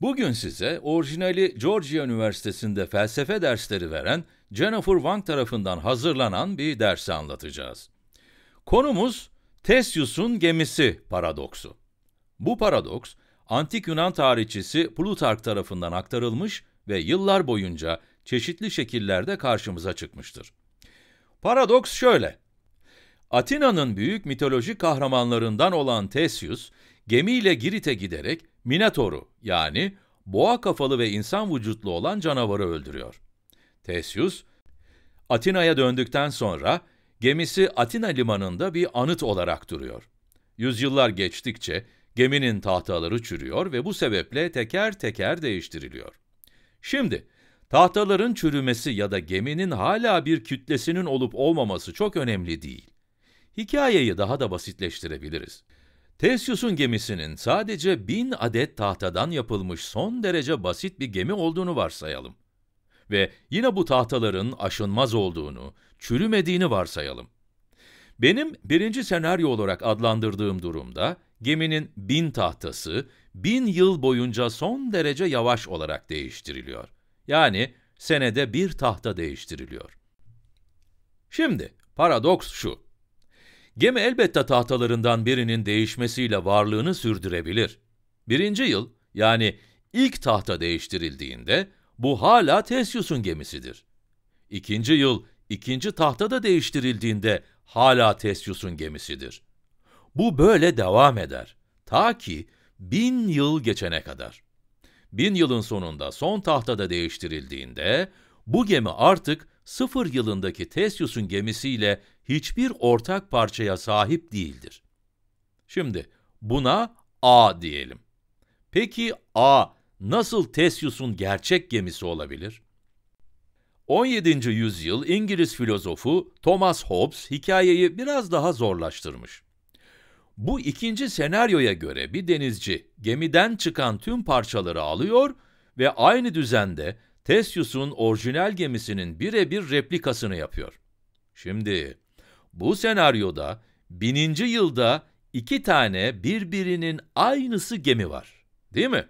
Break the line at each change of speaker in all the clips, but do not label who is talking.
Bugün size orijinali Georgia Üniversitesi'nde felsefe dersleri veren Jennifer Wang tarafından hazırlanan bir dersi anlatacağız. Konumuz Tesius'un gemisi paradoksu. Bu paradoks, antik Yunan tarihçisi Plutark tarafından aktarılmış ve yıllar boyunca çeşitli şekillerde karşımıza çıkmıştır. Paradoks şöyle. Atina'nın büyük mitolojik kahramanlarından olan Tesius gemiyle Girit'e giderek Minotoru, yani boğa kafalı ve insan vücutlu olan canavarı öldürüyor. Theseus, Atina'ya döndükten sonra gemisi Atina limanında bir anıt olarak duruyor. Yüzyıllar geçtikçe geminin tahtaları çürüyor ve bu sebeple teker teker değiştiriliyor. Şimdi, tahtaların çürümesi ya da geminin hala bir kütlesinin olup olmaması çok önemli değil. Hikayeyi daha da basitleştirebiliriz. Theseus'un gemisinin sadece bin adet tahtadan yapılmış son derece basit bir gemi olduğunu varsayalım. Ve yine bu tahtaların aşınmaz olduğunu, çürümediğini varsayalım. Benim birinci senaryo olarak adlandırdığım durumda, geminin bin tahtası, bin yıl boyunca son derece yavaş olarak değiştiriliyor. Yani senede bir tahta değiştiriliyor. Şimdi, paradoks şu. Gemi elbette tahtalarından birinin değişmesiyle varlığını sürdürebilir. Birinci yıl, yani ilk tahta değiştirildiğinde bu hala Theseus'un gemisidir. İkinci yıl, ikinci tahta da değiştirildiğinde hala Theseus'un gemisidir. Bu böyle devam eder. Ta ki bin yıl geçene kadar. Bin yılın sonunda son tahtada değiştirildiğinde bu gemi artık sıfır yılındaki Theseus'un gemisiyle hiçbir ortak parçaya sahip değildir. Şimdi buna A diyelim. Peki A nasıl Tesius'un gerçek gemisi olabilir? 17. yüzyıl İngiliz filozofu Thomas Hobbes hikayeyi biraz daha zorlaştırmış. Bu ikinci senaryoya göre bir denizci gemiden çıkan tüm parçaları alıyor ve aynı düzende Tesius'un orijinal gemisinin birebir replikasını yapıyor. Şimdi bu senaryoda bininci yılda iki tane birbirinin aynısı gemi var. Değil mi?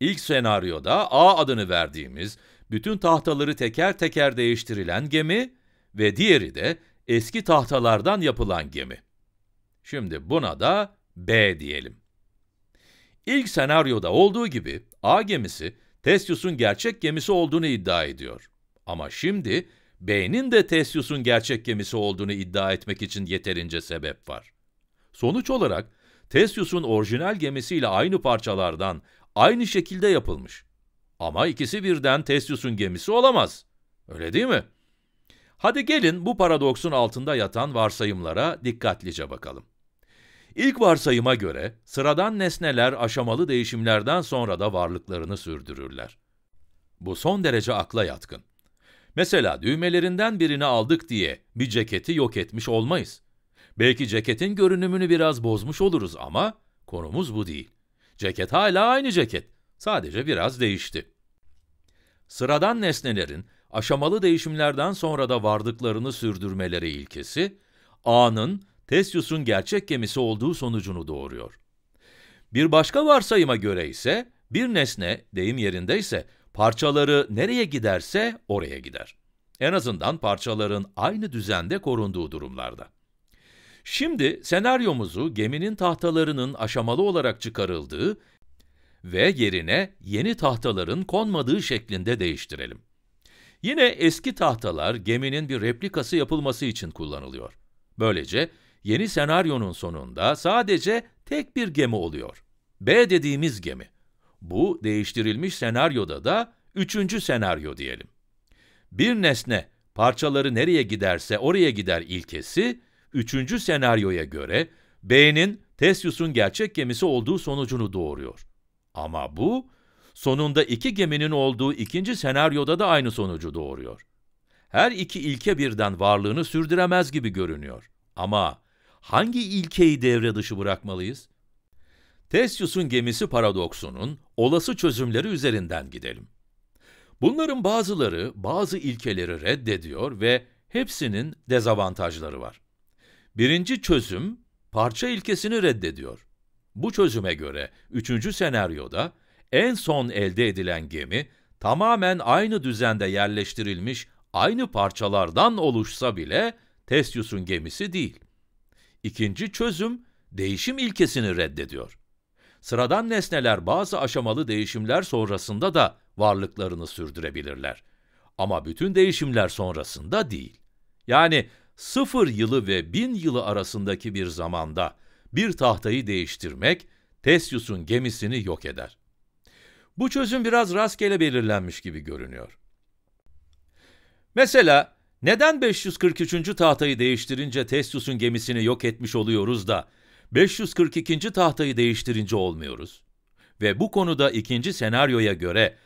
İlk senaryoda A adını verdiğimiz bütün tahtaları teker teker değiştirilen gemi ve diğeri de eski tahtalardan yapılan gemi. Şimdi buna da B diyelim. İlk senaryoda olduğu gibi A gemisi Theseus'un gerçek gemisi olduğunu iddia ediyor. Ama şimdi beynin de Theseus'un gerçek gemisi olduğunu iddia etmek için yeterince sebep var. Sonuç olarak Theseus'un orijinal gemisiyle aynı parçalardan, aynı şekilde yapılmış. Ama ikisi birden Theseus'un gemisi olamaz. Öyle değil mi? Hadi gelin bu paradoksun altında yatan varsayımlara dikkatlice bakalım. İlk varsayıma göre sıradan nesneler aşamalı değişimlerden sonra da varlıklarını sürdürürler. Bu son derece akla yatkın. Mesela düğmelerinden birini aldık diye bir ceketi yok etmiş olmayız. Belki ceketin görünümünü biraz bozmuş oluruz ama konumuz bu değil. Ceket hala aynı ceket. Sadece biraz değişti. Sıradan nesnelerin aşamalı değişimlerden sonra da vardıklarını sürdürmeleri ilkesi, A'nın Tesyus'un gerçek gemisi olduğu sonucunu doğuruyor. Bir başka varsayıma göre ise bir nesne deyim yerindeyse Parçaları nereye giderse oraya gider. En azından parçaların aynı düzende korunduğu durumlarda. Şimdi senaryomuzu geminin tahtalarının aşamalı olarak çıkarıldığı ve yerine yeni tahtaların konmadığı şeklinde değiştirelim. Yine eski tahtalar geminin bir replikası yapılması için kullanılıyor. Böylece yeni senaryonun sonunda sadece tek bir gemi oluyor. B dediğimiz gemi. Bu değiştirilmiş senaryoda da üçüncü senaryo diyelim. Bir nesne parçaları nereye giderse oraya gider ilkesi, üçüncü senaryoya göre B'nin Theseus'un gerçek gemisi olduğu sonucunu doğuruyor. Ama bu, sonunda iki geminin olduğu ikinci senaryoda da aynı sonucu doğuruyor. Her iki ilke birden varlığını sürdüremez gibi görünüyor. Ama hangi ilkeyi devre dışı bırakmalıyız? Theseus'un gemisi paradoksunun olası çözümleri üzerinden gidelim. Bunların bazıları bazı ilkeleri reddediyor ve hepsinin dezavantajları var. Birinci çözüm parça ilkesini reddediyor. Bu çözüme göre üçüncü senaryoda en son elde edilen gemi tamamen aynı düzende yerleştirilmiş aynı parçalardan oluşsa bile Theseus'un gemisi değil. İkinci çözüm değişim ilkesini reddediyor. Sıradan nesneler bazı aşamalı değişimler sonrasında da varlıklarını sürdürebilirler. Ama bütün değişimler sonrasında değil. Yani sıfır yılı ve bin yılı arasındaki bir zamanda bir tahtayı değiştirmek Tesyus'un gemisini yok eder. Bu çözüm biraz rastgele belirlenmiş gibi görünüyor. Mesela neden 543. tahtayı değiştirince Tesyus'un gemisini yok etmiş oluyoruz da 542. tahtayı değiştirince olmuyoruz. Ve bu konuda ikinci senaryoya göre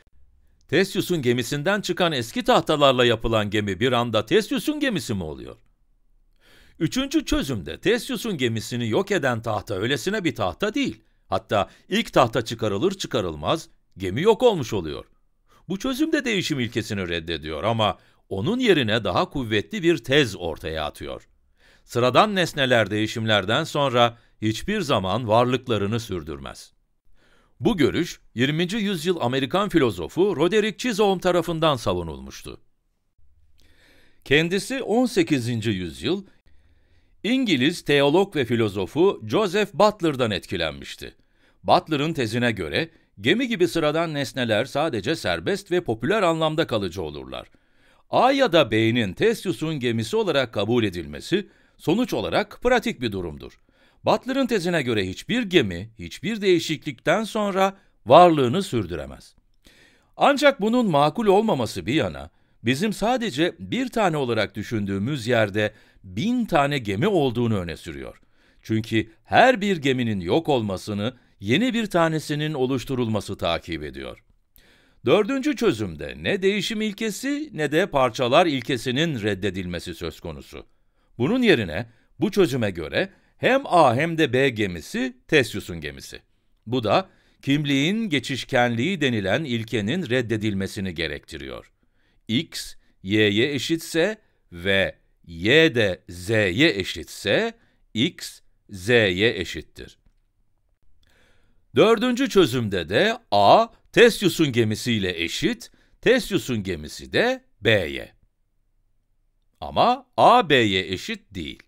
Tesyus'un gemisinden çıkan eski tahtalarla yapılan gemi bir anda Tesyus'un gemisi mi oluyor? Üçüncü çözümde Tesyus'un gemisini yok eden tahta öylesine bir tahta değil. Hatta ilk tahta çıkarılır çıkarılmaz gemi yok olmuş oluyor. Bu çözüm de değişim ilkesini reddediyor ama onun yerine daha kuvvetli bir tez ortaya atıyor. Sıradan nesneler değişimlerden sonra hiçbir zaman varlıklarını sürdürmez. Bu görüş, 20. yüzyıl Amerikan filozofu Roderick Chisholm tarafından savunulmuştu. Kendisi 18. yüzyıl İngiliz teolog ve filozofu Joseph Butler'dan etkilenmişti. Butler'ın tezine göre gemi gibi sıradan nesneler sadece serbest ve popüler anlamda kalıcı olurlar. A ya da B'nin Theseus'un gemisi olarak kabul edilmesi sonuç olarak pratik bir durumdur. Butler'ın tezine göre hiçbir gemi hiçbir değişiklikten sonra varlığını sürdüremez. Ancak bunun makul olmaması bir yana, bizim sadece bir tane olarak düşündüğümüz yerde bin tane gemi olduğunu öne sürüyor. Çünkü her bir geminin yok olmasını yeni bir tanesinin oluşturulması takip ediyor. Dördüncü çözümde ne değişim ilkesi ne de parçalar ilkesinin reddedilmesi söz konusu. Bunun yerine bu çözüme göre hem A hem de B gemisi Theseus'un gemisi. Bu da kimliğin geçişkenliği denilen ilkenin reddedilmesini gerektiriyor. X, Y'ye eşitse ve Y de Z'ye eşitse X, Z'ye eşittir. Dördüncü çözümde de A, Theseus'un gemisiyle eşit, Theseus'un gemisi de B'ye. Ama A, B'ye eşit değil.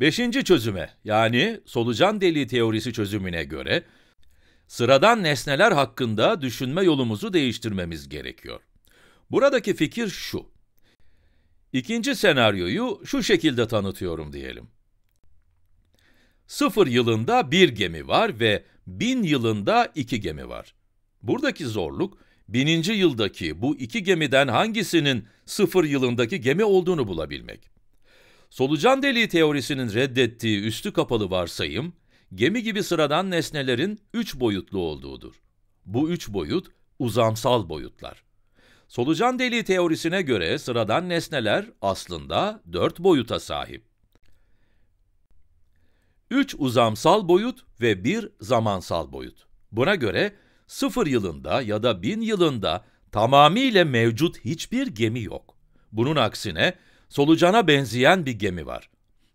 Beşinci çözüme yani solucan deliği teorisi çözümüne göre sıradan nesneler hakkında düşünme yolumuzu değiştirmemiz gerekiyor. Buradaki fikir şu. İkinci senaryoyu şu şekilde tanıtıyorum diyelim. Sıfır yılında bir gemi var ve bin yılında iki gemi var. Buradaki zorluk, bininci yıldaki bu iki gemiden hangisinin sıfır yılındaki gemi olduğunu bulabilmek. Solucan deliği teorisinin reddettiği üstü kapalı varsayım, gemi gibi sıradan nesnelerin üç boyutlu olduğudur. Bu üç boyut uzamsal boyutlar. Solucan deliği teorisine göre sıradan nesneler aslında dört boyuta sahip. Üç uzamsal boyut ve bir zamansal boyut. Buna göre sıfır yılında ya da bin yılında tamamıyla mevcut hiçbir gemi yok. Bunun aksine solucana benzeyen bir gemi var.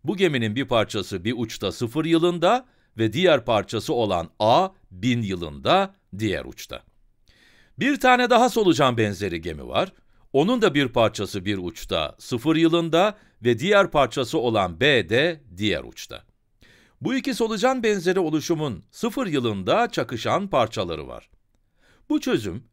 Bu geminin bir parçası bir uçta 0 yılında ve diğer parçası olan A 1000 yılında diğer uçta. Bir tane daha solucan benzeri gemi var. Onun da bir parçası bir uçta 0 yılında ve diğer parçası olan B de diğer uçta. Bu iki solucan benzeri oluşumun 0 yılında çakışan parçaları var. Bu çözüm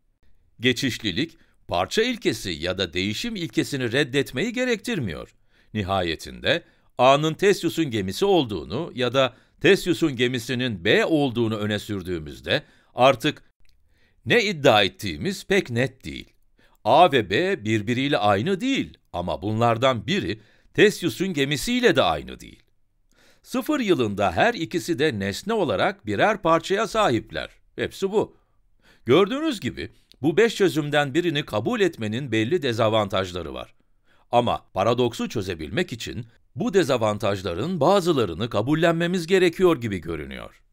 geçişlilik parça ilkesi ya da değişim ilkesini reddetmeyi gerektirmiyor. Nihayetinde A'nın Tesyus'un gemisi olduğunu ya da Tesyus'un gemisinin B olduğunu öne sürdüğümüzde artık ne iddia ettiğimiz pek net değil. A ve B birbiriyle aynı değil ama bunlardan biri Tesyus'un gemisiyle de aynı değil. Sıfır yılında her ikisi de nesne olarak birer parçaya sahipler. Hepsi bu. Gördüğünüz gibi bu beş çözümden birini kabul etmenin belli dezavantajları var. Ama paradoksu çözebilmek için bu dezavantajların bazılarını kabullenmemiz gerekiyor gibi görünüyor.